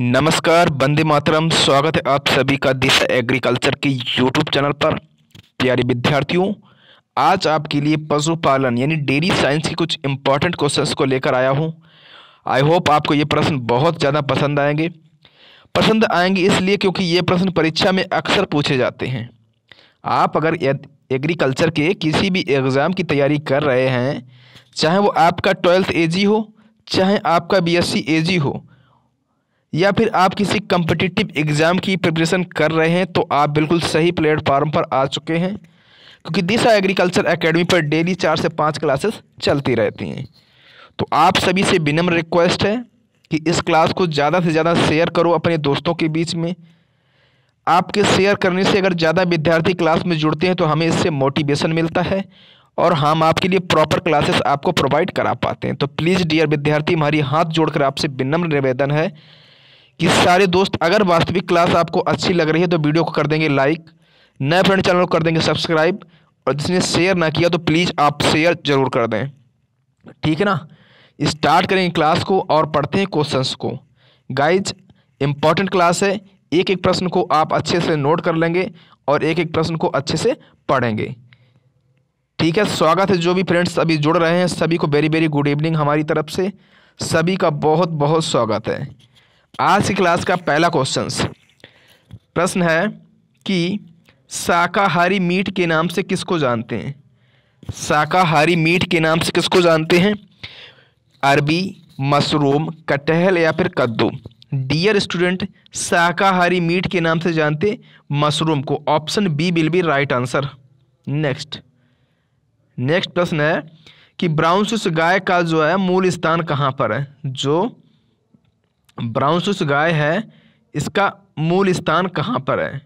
नमस्कार बंदे मातरम स्वागत है आप सभी का दिशा एग्रीकल्चर के यूट्यूब चैनल पर प्यारे विद्यार्थियों आज आपके लिए पशुपालन यानी डेयरी साइंस के कुछ इम्पॉर्टेंट क्वेश्चंस को लेकर आया हूं आई होप आपको ये प्रश्न बहुत ज़्यादा पसंद आएंगे पसंद आएंगे इसलिए क्योंकि ये प्रश्न परीक्षा में अक्सर पूछे जाते हैं आप अगर एग्रीकल्चर के किसी भी एग्ज़ाम की तैयारी कर रहे हैं चाहे वो आपका ट्वेल्थ ए हो चाहे आपका बी एस हो या फिर आप किसी कम्पिटिटिव एग्ज़ाम की प्रिपरेशन कर रहे हैं तो आप बिल्कुल सही प्लेटफार्म पर आ चुके हैं क्योंकि दिशा एग्रीकल्चर एकेडमी पर डेली चार से पाँच क्लासेस चलती रहती हैं तो आप सभी से विनम्र रिक्वेस्ट है कि इस क्लास को ज़्यादा से ज़्यादा शेयर करो अपने दोस्तों के बीच में आपके शेयर करने से अगर ज़्यादा विद्यार्थी क्लास में जुड़ते हैं तो हमें इससे मोटिवेशन मिलता है और हम आपके लिए प्रॉपर क्लासेस आपको प्रोवाइड करा पाते हैं तो प्लीज़ डियर विद्यार्थी हमारी हाथ जोड़कर आपसे विनम्र निवेदन है कि सारे दोस्त अगर वास्तविक क्लास आपको अच्छी लग रही है तो वीडियो को कर देंगे लाइक नए फ्रेंड चैनल को कर देंगे सब्सक्राइब और जिसने शेयर ना किया तो प्लीज़ आप शेयर जरूर कर दें ठीक है ना स्टार्ट करेंगे क्लास को और पढ़ते हैं क्वेश्चंस को गाइज इम्पॉर्टेंट क्लास है एक एक प्रश्न को आप अच्छे से नोट कर लेंगे और एक एक प्रश्न को अच्छे से पढ़ेंगे ठीक है स्वागत है जो भी फ्रेंड्स अभी जुड़ रहे हैं सभी को वेरी वेरी गुड इवनिंग हमारी तरफ से सभी का बहुत बहुत स्वागत है आज की क्लास का पहला क्वेश्चन प्रश्न है कि शाकाहारी मीट के नाम से किसको जानते हैं शाकाहारी मीट के नाम से किसको जानते हैं अरबी मशरूम कटहल या फिर कद्दू डियर स्टूडेंट शाकाहारी मीट के नाम से जानते मशरूम को option B will be right answer next next प्रश्न है कि ब्राउन सुस गाय का जो है मूल स्थान कहाँ पर है जो ब्राउनसिस गाय है इसका मूल स्थान कहाँ पर है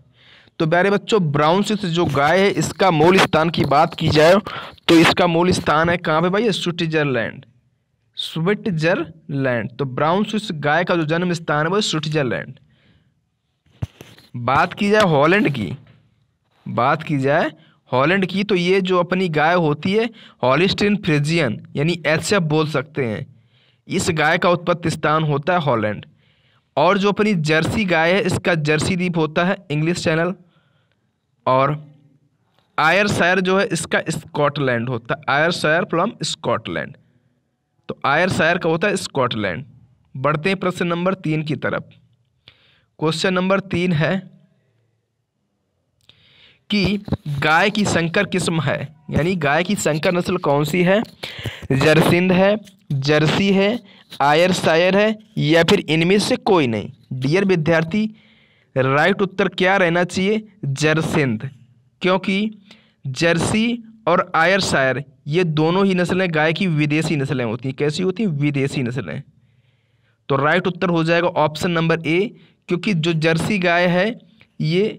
तो प्यारे बच्चों ब्राउनसिस जो गाय है इसका मूल स्थान की बात की जाए तो इसका मूल स्थान है कहाँ पे भाई स्विट्जरलैंड स्विट्जरलैंड तो ब्राउनसिस गाय का जो जन्म स्थान है वो स्विट्जरलैंड बात की जाए हॉलैंड की बात की जाए हॉलैंड की तो ये जो अपनी गाय होती है हॉलिस्टिन फ्रिजियन यानी एच बोल सकते हैं इस गाय का उत्पत्ति स्थान होता है हॉलैंड और जो अपनी जर्सी गाय है इसका जर्सी द्वीप होता है इंग्लिश चैनल और आयर शायर जो है इसका स्कॉटलैंड होता है आयर शायर फ्रॉम स्कॉटलैंड तो आयर शायर का होता है स्कॉटलैंड बढ़ते हैं प्रश्न नंबर तीन की तरफ क्वेश्चन नंबर तीन है कि गाय की संकर किस्म है यानी गाय की संकर नस्ल कौन सी है जरसिंध है जर्सी है आयर सायर है या फिर इनमें से कोई नहीं डियर विद्यार्थी राइट उत्तर क्या रहना चाहिए जरसिंध क्योंकि जर्सी और आयर सायर ये दोनों ही नस्लें गाय की विदेशी नस्लें होती हैं कैसी होती हैं विदेशी नस्लें तो राइट उत्तर हो जाएगा ऑप्शन नंबर ए क्योंकि जो जर्सी गाय है ये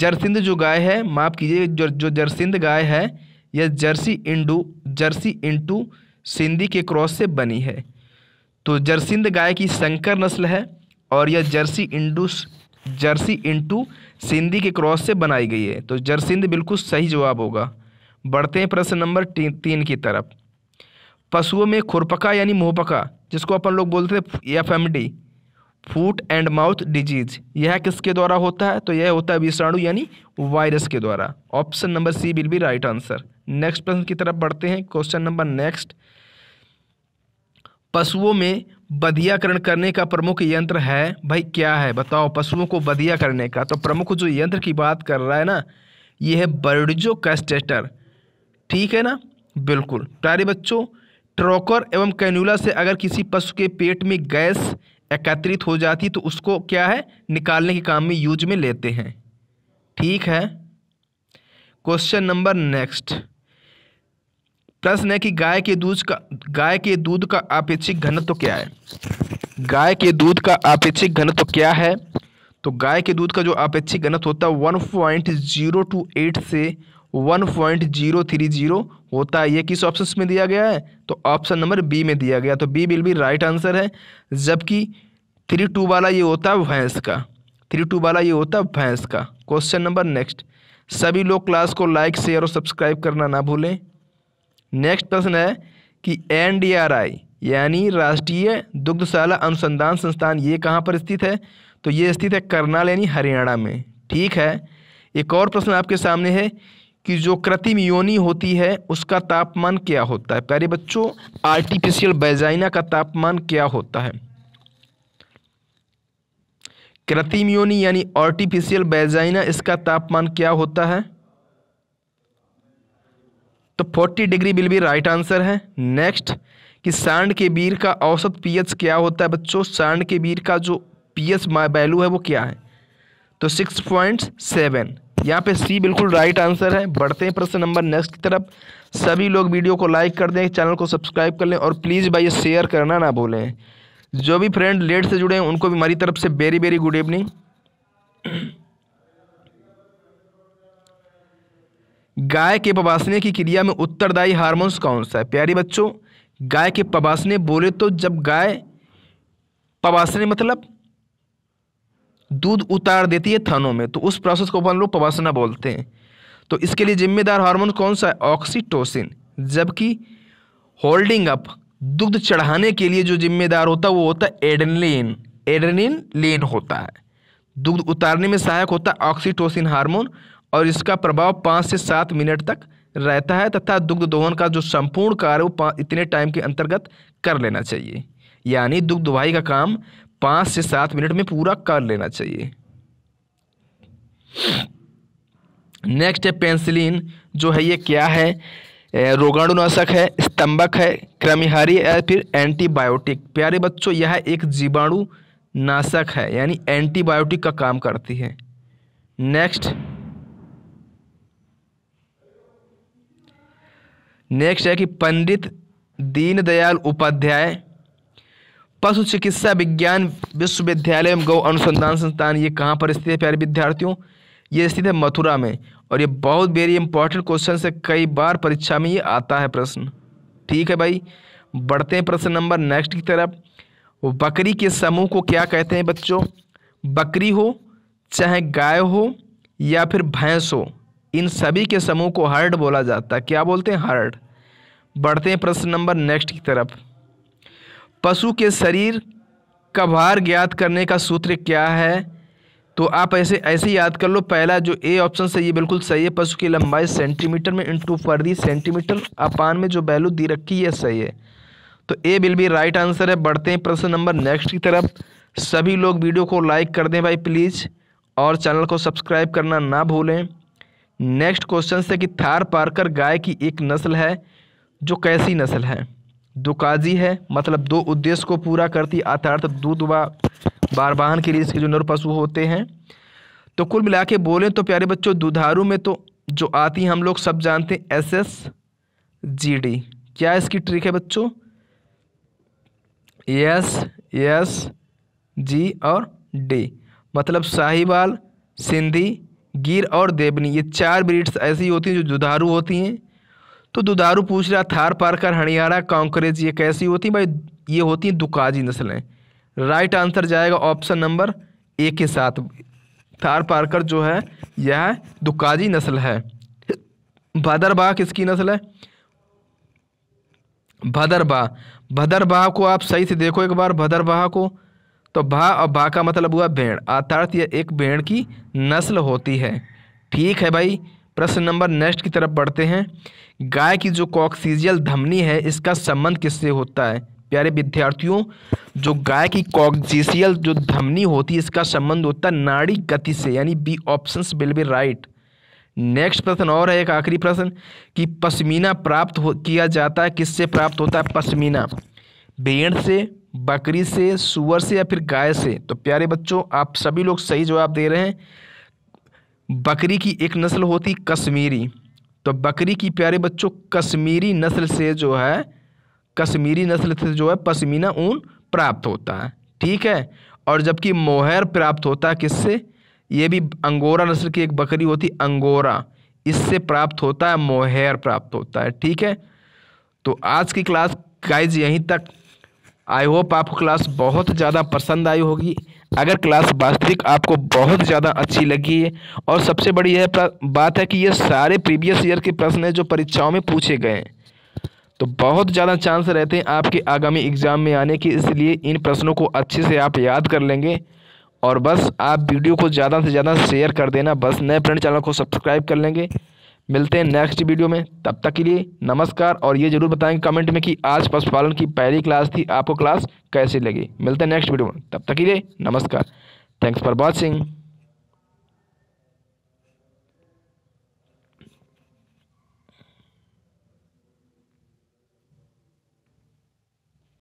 जरसिंध जो गाय है माफ़ कीजिए जो जो जरसिंध गाय है यह Jersey into Jersey into Sindhi के क्रॉस से बनी है तो जर्सिंद गाय की संकर नस्ल है और यह Jersey into Jersey into Sindhi के क्रॉस से बनाई गई है तो जर्सिंद बिल्कुल सही जवाब होगा बढ़ते हैं प्रश्न नंबर ती, तीन की तरफ पशुओं में खुरपका यानी मोहपका जिसको अपन लोग बोलते थे F M D foot and mouth disease यह किसके द्वारा होता है तो यह होता है विषाणु यानी वायरस के द्वारा option number C will be right answer next प्रश्न की तरफ बढ़ते हैं क्वेश्चन नंबर नेक्स्ट पशुओं में बधियाकरण करने का प्रमुख यंत्र है भाई क्या है बताओ पशुओं को बधिया करने का तो प्रमुख जो यंत्र की बात कर रहा है ना ये है बर्डजो कैस्टेटर ठीक है ना बिल्कुल प्यारे बच्चों ट्रोकर एवं कैनुला से अगर किसी पशु के पेट में गैस एकत्रित हो जाती तो उसको क्या है निकालने के काम में यूज में लेते हैं ठीक है क्वेश्चन नंबर नेक्स्ट प्रश्न है कि गाय के दूध का गाय के दूध का अपेक्षिक घनत्व तो क्या है गाय के दूध का अपेक्षिक घनत्व तो क्या है तो गाय के दूध का जो अपेक्षिक घनत्व होता है one point zero two eight से one point zero three zero होता है ये किस ऑप्शन में दिया गया है तो ऑप्शन नंबर बी में दिया गया तो B will be right answer है जबकि थ्री टू वाला ये होता है भैंस का थ्री टू वाला ये होता है भैंस का क्वेश्चन नंबर नेक्स्ट सभी लोग क्लास को लाइक शेयर और सब्सक्राइब करना ना भूलें नेक्स्ट प्रश्न है कि एन यानी राष्ट्रीय दुग्धशाला अनुसंधान संस्थान ये कहाँ पर स्थित है तो ये स्थित है करनाल यानी हरियाणा में ठीक है एक और प्रश्न आपके सामने है कि जो कृत्रिम योनि होती है उसका तापमान क्या होता है प्यारे बच्चों आर्टिफिशियल बेजाइना का तापमान क्या होता है कृत्रिम योनि यानी आर्टिफिशियल बेजाइना इसका तापमान क्या होता है तो 40 degree will be right answer है नेक्स्ट कि सांड के बीर का औसत पीएच क्या होता है बच्चों सांड के बीर का जो पीएच वैल्यू है वो क्या है तो सिक्स पॉइंट सेवन यहाँ पे सी बिल्कुल राइट आंसर है बढ़ते हैं प्रश्न नंबर नेक्स्ट की तरफ सभी लोग वीडियो को लाइक कर दें चैनल को सब्सक्राइब कर लें और प्लीज़ भाई शेयर करना ना भूलें जो भी फ्रेंड लेट से जुड़े हैं उनको भी हमारी तरफ से वेरी वेरी गुड इवनिंग गाय के पबासने की क्रिया में उत्तरदायी हार्मोन्स कौन सा है प्यारे बच्चों गाय के पबासने बोले तो जब गाय पबासने मतलब दूध उतार देती है थनों में तो उस प्रोसेस को अपन लोग पबासना बोलते हैं तो इसके लिए जिम्मेदार हार्मोन कौन सा है ऑक्सीटोसिन जबकि होल्डिंग अप दुग्ध चढ़ाने के लिए जो जिम्मेदार होता है वो होता है एडनलिन एडनिन लेन होता है दुग्ध उतारने में सहायक होता है ऑक्सीटोसिन हार्मोन और इसका प्रभाव पाँच से सात मिनट तक रहता है तथा दुग्ध दोहन का जो संपूर्ण कार्य वो इतने टाइम के अंतर्गत कर लेना चाहिए यानी दुग्ध दुहाई का काम पाँच से सात मिनट में पूरा कर लेना चाहिए नेक्स्ट है पेंसिलिन जो है ये क्या है रोगाणुनाशक है स्तंभक है क्रमिहारी या फिर एंटीबायोटिक प्यारे बच्चों यह एक जीवाणु नाशक है यानी एंटीबायोटिक का काम करती है नेक्स्ट नेक्स्ट है कि पंडित दीनदयाल उपाध्याय पशु चिकित्सा विज्ञान विश्वविद्यालय एवं गौ अनुसंधान संस्थान ये कहाँ पर स्थित है प्यारे विद्यार्थियों ये स्थित है मथुरा में और ये बहुत वेरी इंपॉर्टेंट क्वेश्चन से कई बार परीक्षा में ये आता है प्रश्न ठीक है भाई बढ़ते हैं प्रश्न नंबर नेक्स्ट की तरफ बकरी के समूह को क्या कहते हैं बच्चों बकरी हो चाहे गाय हो या फिर भैंस हो इन सभी के समूह को हर्ड बोला जाता है क्या बोलते हैं हर्ड बढ़ते हैं प्रश्न नंबर नेक्स्ट की तरफ पशु के शरीर का भार ज्ञात करने का सूत्र क्या है तो आप ऐसे ऐसे याद कर लो पहला जो ए ऑप्शन से ये बिल्कुल सही है पशु की लंबाई सेंटीमीटर में इंटू फर्दी सेंटीमीटर अपान में जो वैल्यू दी रखी है सही है तो A will be right answer है बढ़ते हैं प्रश्न नंबर नेक्स्ट की तरफ सभी लोग वीडियो को लाइक कर दें भाई प्लीज़ और चैनल को सब्सक्राइब करना ना भूलें नेक्स्ट क्वेश्चन है कि थार पारकर गाय की एक नस्ल है जो कैसी नस्ल है दुकाजी है मतलब दो उद्देश्य को पूरा करती अर्थार्थ दूध व बार वाहन के लिए इसके जो नर पशु होते हैं तो कुल मिला के बोलें तो प्यारे बच्चों दुधारू में तो जो आती हम लोग सब जानते हैं एस एस जी डी क्या इसकी ट्रिक है बच्चों एस एस जी और डी मतलब साहिवाल सिंधी गिर और देवनी ये चार ब्रीड्स ऐसी होती हैं जो दुधारू होती हैं तो दुधारू पूछ रहा थार पारकर हरियाणा कांकरेज ये कैसी होती हैं भाई ये होती हैं दुकाजी नस्लें राइट आंसर जाएगा ऑप्शन नंबर ए के साथ थार पारकर जो है यह दुकाजी नस्ल है भदरबाह किसकी नस्ल है भदरबाह भदरबाह को आप सही से देखो एक बार भदरबाह को तो भा और भा का मतलब हुआ भेड़ अर्थात यह एक भेड़ की नस्ल होती है ठीक है भाई प्रश्न नंबर नेक्स्ट की तरफ बढ़ते हैं गाय की जो कॉक्सीजियल धमनी है इसका संबंध किससे होता है प्यारे विद्यार्थियों जो गाय की कॉक्सीजियल जो धमनी होती है इसका संबंध होता है नाड़ी गति से यानी B option will be right next प्रश्न और है एक आखिरी प्रश्न कि पश्मीना प्राप्त हो किया जाता है किससे प्राप्त होता है पश्मीना भेड़ से बकरी से सुअर से या फिर गाय से तो प्यारे बच्चों आप सभी लोग सही जवाब दे रहे हैं बकरी की एक नस्ल होती कश्मीरी तो बकरी की प्यारे बच्चों कश्मीरी नस्ल से जो है कश्मीरी नस्ल से जो है पश्मीना ऊन प्राप्त होता है ठीक है और जबकि मोहर प्राप्त होता है किससे ये भी अंगोरा नस्ल की एक बकरी होती अंगोरा इससे प्राप्त होता है मोहर प्राप्त होता है ठीक है तो आज की क्लास गाइज यहीं तक आई होप आपको क्लास बहुत ज़्यादा पसंद आई होगी अगर क्लास वास्तविक आपको बहुत ज़्यादा अच्छी लगी है और सबसे बड़ी यह बात है कि ये सारे प्रीवियस ईयर के प्रश्न हैं जो परीक्षाओं में पूछे गए हैं तो बहुत ज़्यादा चांस रहते हैं आपके आगामी एग्ज़ाम में आने के इसलिए इन प्रश्नों को अच्छे से आप याद कर लेंगे और बस आप वीडियो को ज़्यादा से ज़्यादा शेयर कर देना बस नए फ्रेंड चैनल को सब्सक्राइब कर लेंगे मिलते हैं नेक्स्ट वीडियो में तब तक के लिए नमस्कार और ये जरूर बताएं कमेंट में कि आज पशुपालन की पहली क्लास थी आपको क्लास कैसी लगी मिलते हैं नेक्स्ट वीडियो में तब तक के लिए नमस्कार थैंक्स फॉर वॉचिंग